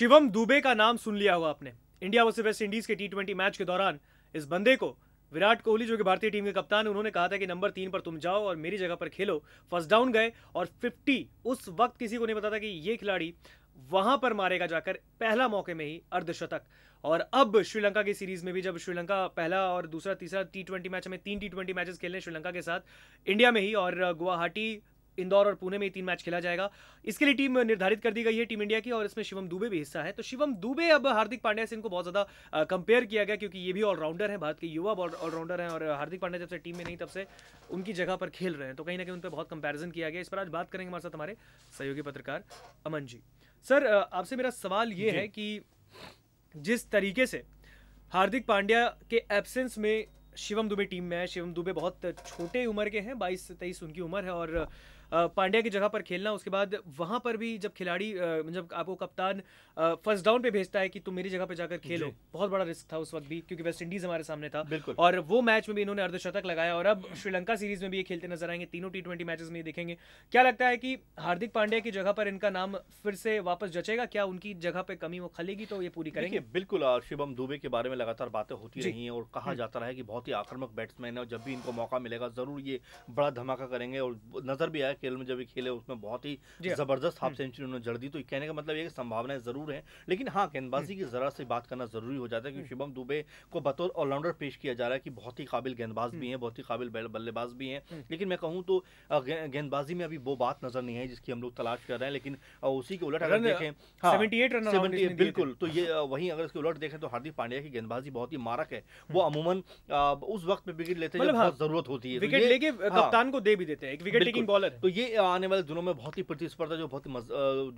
शिवम दुबे का नाम सुन लिया होगा आपने इंडिया वर्सेज वेस्ट इंडीज के टी मैच के दौरान इस बंदे को विराट कोहली जो कि भारतीय टीम के कप्तान है उन्होंने कहा था कि नंबर तीन पर तुम जाओ और मेरी जगह पर खेलो फर्स्ट डाउन गए और 50 उस वक्त किसी को नहीं पता था कि ये खिलाड़ी वहां पर मारेगा जाकर पहला मौके में ही अर्धशतक और अब श्रीलंका की सीरीज में भी जब श्रीलंका पहला और दूसरा तीसरा टी ट्वेंटी मैच में तीन टी ट्वेंटी मैचेस खेलने श्रीलंका के साथ इंडिया में ही और गुवाहाटी इंदौर और पुणे में ये तीन मैच खेला जाएगा इसके लिए टीम निर्धारित कर दी गई है टीम इंडिया की और इसमें शिवम दुबे भी हिस्सा है तो शिवम दुबे अब हार्दिक पांड्या से इनको बहुत ज़्यादा कंपेयर किया गया क्योंकि ये भी ऑलराउंडर है भारत के युवा ऑलराउंडर हैं और हार्दिक पांड्या जब से टीम में नहीं तब से उनकी जगह पर खेल रहे हैं तो कहीं ना कहीं उन पर बहुत कंपेरिजन किया गया इस पर आज बात करेंगे हमारे साथ हमारे सहयोगी पत्रकार अमन जी सर आपसे मेरा सवाल ये है कि जिस तरीके से हार्दिक पांड्या के एब्सेंस में शिवम दुबे टीम में है शिवम दुबे बहुत छोटे उम्र के हैं बाईस तेईस उनकी उम्र है और पांड्या की जगह पर खेलना उसके बाद वहाँ पर भी जब खिलाड़ी जब आपको कप्तान फर्स्ट डाउन पे भेजता है कि तुम मेरी जगह पे जाकर खेलो बहुत बड़ा रिस्क था उस वक्त भी क्योंकि वेस्ट इंडीज हमारे सामने था और वो मैच में भी इन्होंने अर्धशतक लगाया और अब श्रीलंका सीरीज में भी ये खेलते नजर आएंगे तीनों टी ट्वेंटी मैचेस में देखेंगे क्या लगता है कि हार्दिक पांड्या की जगह पर इनका नाम फिर से वापस जचेगा क्या उनकी जगह पे कमी वो खलेगी तो ये पूरी करेंगे बिल्कुल शिवम दुबे के बारे में लगातार बातें होती रही है और कहा हम्म। जाता रहा है कि बहुत बहुत ही आक्रामक बैट्समैन है और जब भी इनको मौका मिलेगा ज़रूर ये बड़ा धमाका करेंगे और नज़र भी आया खेल में जब भी खेले उसमें बहुत ही ज़बरदस्त हाफ सेंचुरी उन्होंने जड़ दी तो कहने का मतलब ये संभावनाएं ज़रूर है लेकिन हाँ गेंदबाजी की हम्म। ज़रा से बात करना ज़रूरी हो जाता है क्योंकि हम्म। शुभम दुबे को बतौर ऑलराउंडर पेश किया जा रहा है कि बहुत ही काबिल गेंदबाज भी हम्म। है बहुत ही काबिल बल्लेबाज भी है लेकिन मैं कहूँ तो गेंदबाजी में अभी वो बात नज़र नहीं आई जिसकी हम लोग तलाश कर रहे हैं लेकिन उसी के उलट अगर देखें हाँ, बिल्कुल तो ये वही अगर इसके उलट देखें तो हार्दिक पांड्या की गेंदबाजी बहुत ही मारक है वो अमूमन उस वक्त में विकेट लेते हैं मतलब हाँ, जरूरत होती है विकेट तो लेके हाँ। कप्तान को दे भी देते हैं एक विकेट टेकिंग बॉलर तो ये आने वाले दिनों में बहुत ही प्रतिस्पर्धा जो बहुत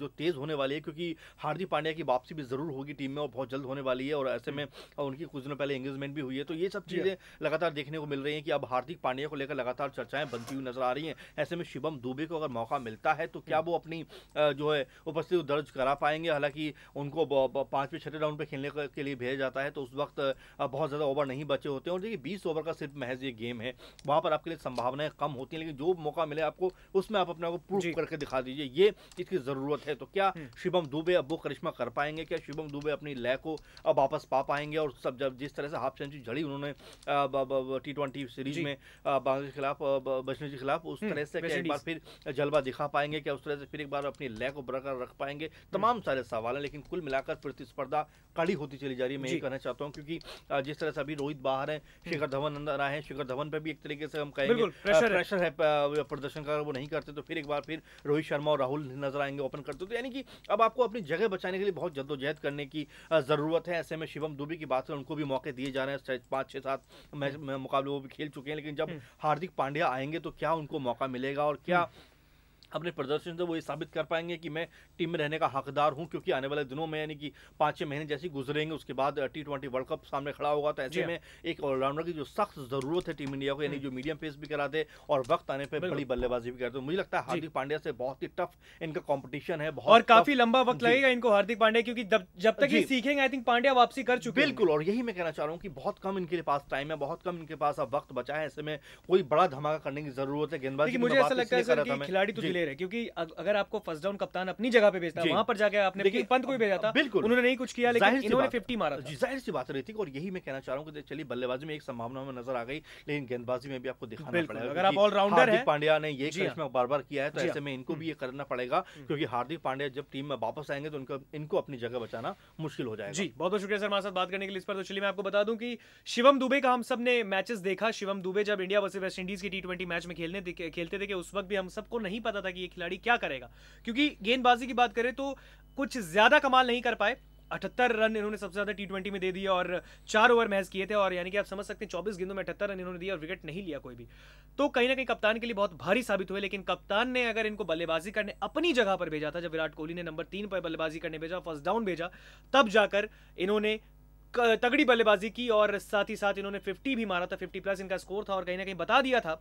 जो तेज होने वाली है क्योंकि हार्दिक पांड्या की वापसी भी जरूर होगी टीम में और बहुत जल्द होने वाली है और ऐसे में उनकी कुछ दिनों पहले एंगेजमेंट भी हुई है तो ये सब चीजें लगातार देखने को मिल रही है कि अब हार्दिक पांड्या को लेकर लगातार चर्चाएं बनती हुई नजर आ रही है ऐसे में शिवम दुबे को अगर मौका मिलता है तो क्या हम्म। वो अपनी जो है उपस्थिति दर्ज करा पाएंगे हालांकि उनको पांचवें छठे राउंड पर खेलने के लिए भेजा जाता है तो उस वक्त बहुत ज्यादा ओवर नहीं बचे होते हैं और देखिए बीस ओवर का सिर्फ महज ये गेम है वहाँ पर आपके लिए संभावनाएं कम होती हैं लेकिन जो मौका मिले आपको उसमें आप अपने आप को प्रूफ करके दिखा दीजिए ये इसकी ज़रूरत है तो क्या शिवम हम्म। दुबे अब वो करिश्मा कर पाएंगे क्या शिवम दुबे अपनी लय को अब वापस पा पाएंगे और सब जब जिस तरह से हाफ सेंचुरी झड़ी उन्होंने टी ट्वेंटी सीरीज में बांग्लादेश के खिलाफ बचने के खिलाफ उस हम्म, तरह से एक बार फिर जलवा दिखा पाएंगे क्या उस तरह से फिर एक बार अपनी लय को बरकरार रख पाएंगे तमाम हम्म। सारे सवाल हैं लेकिन कुल मिलाकर प्रतिस्पर्धा कड़ी होती चली जा रही है मैं ये कहना चाहता हूँ क्योंकि जिस तरह से अभी रोहित बाहर है शिखर धवन अंदर आए हैं शिखर धवन पे भी एक तरीके से हम कहेंगे प्रेशर, प्रेशर है, है प्रदर्शन का वो नहीं करते तो फिर एक बार फिर रोहित शर्मा और राहुल नजर आएंगे ओपन करते तो यानी कि अब आपको अपनी जगह बचाने के लिए बहुत जद्दोजहद करने की ज़रूरत है ऐसे में शिवम दुबे की बात है उनको भी मौके दिए जा रहे हैं पाँच छः सात मैच हम्म। मुकाबले वो भी खेल चुके हैं लेकिन जब हम्म। हार्दिक पांड्या आएंगे तो क्या उनको मौका मिलेगा और क्या हम्म। अपने प्रदर्शन से वो ये साबित कर पाएंगे कि मैं टीम में रहने का हकदार हूं क्योंकि आने वाले दिनों में यानी कि पाँच छः महीने जैसे गुजरेंगे उसके बाद टी ट्वेंटी वर्ल्ड कप सामने खड़ा होगा तो ऐसे में एक ऑलराउंडर की जो सख्त जरूरत है टीम इंडिया को यानी हम्म। जो मीडियम पेस भी करा दे और वक्त आने पर बड़ी बल्लेबाजी भी करते मुझे लगता है हार्दिक पांड्या से बहुत ही टफ इनका कॉम्पिटिशन है बहुत और काफी लंबा वक्त लगेगा इनको हार्दिक पांड्या क्योंकि जब तक ये सीखेंगे आई थिंक पांड्या वापसी कर चुके बिल्कुल और यही मैं कहना चाह रहा हूँ कि बहुत कम इनके पास टाइम है बहुत कम इनके पास अब वक्त बचा है ऐसे में कोई बड़ा धमाका करने की जरूरत है गेंदबाजी तो मुझे ऐसा लगता है खिलाड़ी तो प्लेयर है क्योंकि अगर आपको फर्स्ट डाउन कप्तान अपनी जगह पे भेजता वहां पर जाके आपने देखिए पंत को भी भेजा था बिल्कुल उन्होंने नहीं कुछ किया लेकिन इन्होंने फिफ्टी मारा जी जाहिर सी बात रही थी और यही मैं कहना चाह रहा हूँ कि चलिए बल्लेबाजी में एक संभावना में नजर आ गई लेकिन गेंदबाजी में भी आपको दिखाना पड़ेगा अगर आप ऑलराउंडर हैं पांड्या ने ये करिश्मा हाँ। बार बार किया है तो ऐसे हाँ। में इनको भी ये करना पड़ेगा हम्म। क्योंकि हार्दिक पांड्या जब टीम में वापस आएंगे तो उनको इनको अपनी जगह बचाना मुश्किल हो जाएगा जी बहुत बहुत शुक्रिया सर हमारे साथ बात करने के लिए इस पर तो चलिए मैं आपको बता दूं कि शिवम दुबे का हम सब ने मैचेस देखा शिवम दुबे जब इंडिया वर्सेस वेस्ट इंडीज की टी मैच में खेलने खेलते थे कि उस वक्त भी हम सबको नहीं पता था कि ये खिलाड़ी क्या करेगा क्योंकि गेंदबाजी की बात करें तो कुछ ज़्यादा कमाल नहीं कर पाए अठहत्तर रन इन्होंने सबसे ज़्यादा टी ट्वेंटी में दे दिया और चार ओवर महज किए थे और यानी कि आप समझ सकते हैं चौबीस गेंदों में अठहत्तर रन इन्होंने दिया और विकेट नहीं लिया कोई भी तो कहीं ना कहीं कप्तान के लिए बहुत भारी साबित हुए लेकिन कप्तान ने अगर इनको बल्लेबाजी करने अपनी जगह पर भेजा था जब विराट कोहली ने नंबर तीन पर बल्लेबाजी करने भेजा फर्स्ट डाउन भेजा तब जाकर इन्होंने तगड़ी बल्लेबाजी की और साथ ही साथ इन्होंने 50 भी मारा था 50 प्लस इनका स्कोर था और कहीं ना कहीं बता दिया था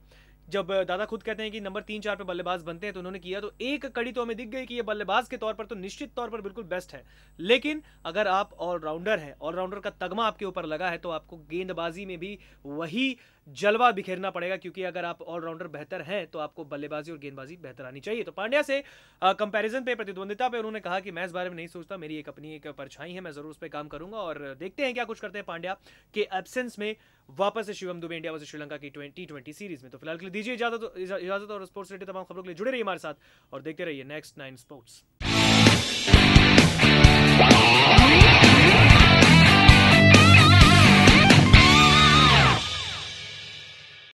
जब दादा खुद कहते हैं कि नंबर तीन चार पे बल्लेबाज बनते हैं तो उन्होंने किया तो एक कड़ी तो हमें दिख गई कि ये बल्लेबाज के तौर पर तो निश्चित तौर पर बिल्कुल बेस्ट है लेकिन अगर आप ऑलराउंडर हैं ऑलराउंडर का तगमा आपके ऊपर लगा है तो आपको गेंदबाजी में भी वही जलवा बिखेरना पड़ेगा क्योंकि अगर आप ऑलराउंडर बेहतर हैं तो आपको बल्लेबाजी और गेंदबाजी बेहतर आनी चाहिए तो पांड्या से कंपेरिजन पे प्रतिद्वंदिता पे उन्होंने कहा कि मैं इस बारे में नहीं सोचता मेरी एक अपनी एक परछाई है मैं जरूर उस पर काम करूंगा और देखते देखते हैं क्या कुछ करते हैं पांड्या के एबसेंस में वापस से शिवम दुबे इंडिया वर्ष श्रीलंका की ट्वेंटी ट्वेंटी सीरीज में तो फिलहाल के लिए दीजिए इजाजत इजाजत और स्पोर्ट्स रिलेटेड तमाम खबरों के लिए जुड़े रहिए हमारे साथ और देखते रहिए नेक्स्ट नाइन स्पोर्ट्स